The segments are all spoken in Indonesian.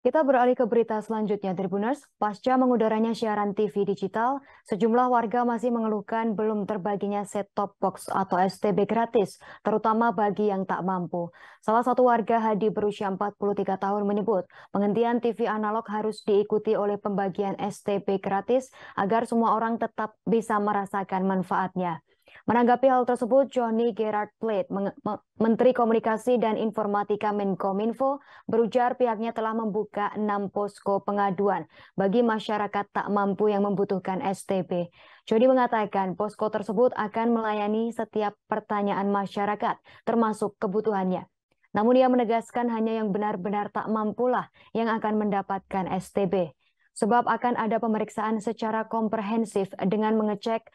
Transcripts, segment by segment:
Kita beralih ke berita selanjutnya, Tribuners. Pasca mengudaranya siaran TV digital, sejumlah warga masih mengeluhkan belum terbaginya set-top box atau STB gratis, terutama bagi yang tak mampu. Salah satu warga Hadi berusia 43 tahun menyebut, penghentian TV analog harus diikuti oleh pembagian STB gratis agar semua orang tetap bisa merasakan manfaatnya. Menanggapi hal tersebut, Johnny Gerard Plate, Menteri Komunikasi dan Informatika Menkominfo, berujar pihaknya telah membuka enam posko pengaduan bagi masyarakat tak mampu yang membutuhkan STB. Johnny mengatakan posko tersebut akan melayani setiap pertanyaan masyarakat, termasuk kebutuhannya. Namun ia menegaskan hanya yang benar-benar tak mampulah yang akan mendapatkan STB. Sebab akan ada pemeriksaan secara komprehensif dengan mengecek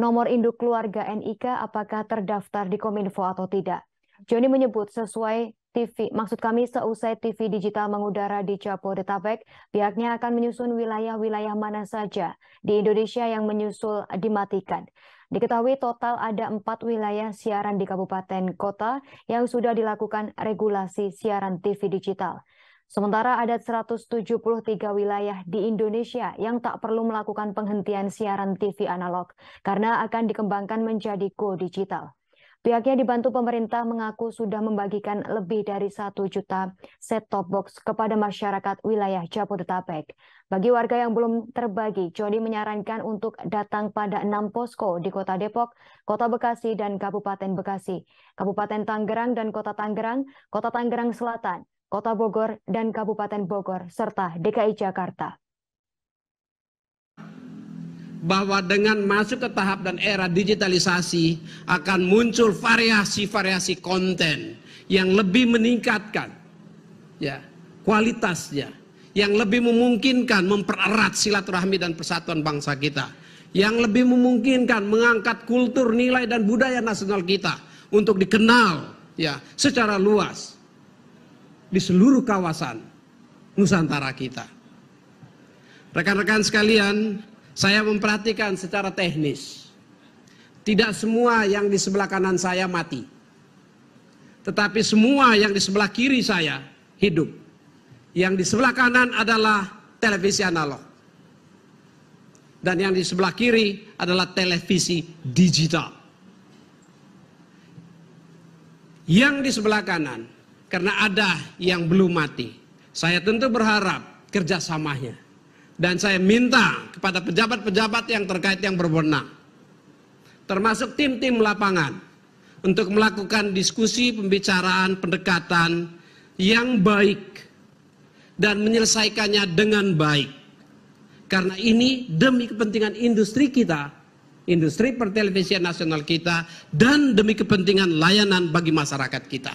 nomor induk keluarga NIK apakah terdaftar di Kominfo atau tidak. Joni menyebut sesuai TV, maksud kami seusai TV digital mengudara di Jabodetabek, pihaknya akan menyusun wilayah-wilayah mana saja di Indonesia yang menyusul dimatikan. Diketahui total ada empat wilayah siaran di kabupaten kota yang sudah dilakukan regulasi siaran TV digital. Sementara ada 173 wilayah di Indonesia yang tak perlu melakukan penghentian siaran TV analog karena akan dikembangkan menjadi go digital. Pihaknya dibantu pemerintah mengaku sudah membagikan lebih dari 1 juta set-top box kepada masyarakat wilayah Jabodetabek. Bagi warga yang belum terbagi, Jody menyarankan untuk datang pada 6 posko di Kota Depok, Kota Bekasi, dan Kabupaten Bekasi, Kabupaten Tangerang dan Kota Tangerang, Kota Tangerang Selatan, Kota Bogor, dan Kabupaten Bogor, serta DKI Jakarta. Bahwa dengan masuk ke tahap dan era digitalisasi akan muncul variasi-variasi konten yang lebih meningkatkan ya kualitasnya, yang lebih memungkinkan mempererat silaturahmi dan persatuan bangsa kita, yang lebih memungkinkan mengangkat kultur, nilai dan budaya nasional kita untuk dikenal ya secara luas di seluruh kawasan Nusantara kita. Rekan-rekan sekalian, saya memperhatikan secara teknis. Tidak semua yang di sebelah kanan saya mati. Tetapi semua yang di sebelah kiri saya hidup. Yang di sebelah kanan adalah televisi analog. Dan yang di sebelah kiri adalah televisi digital. Yang di sebelah kanan karena ada yang belum mati. Saya tentu berharap kerjasamanya. Dan saya minta kepada pejabat-pejabat yang terkait yang berwenang. Termasuk tim-tim lapangan. Untuk melakukan diskusi, pembicaraan, pendekatan yang baik. Dan menyelesaikannya dengan baik. Karena ini demi kepentingan industri kita industri pertelevisian nasional kita dan demi kepentingan layanan bagi masyarakat kita.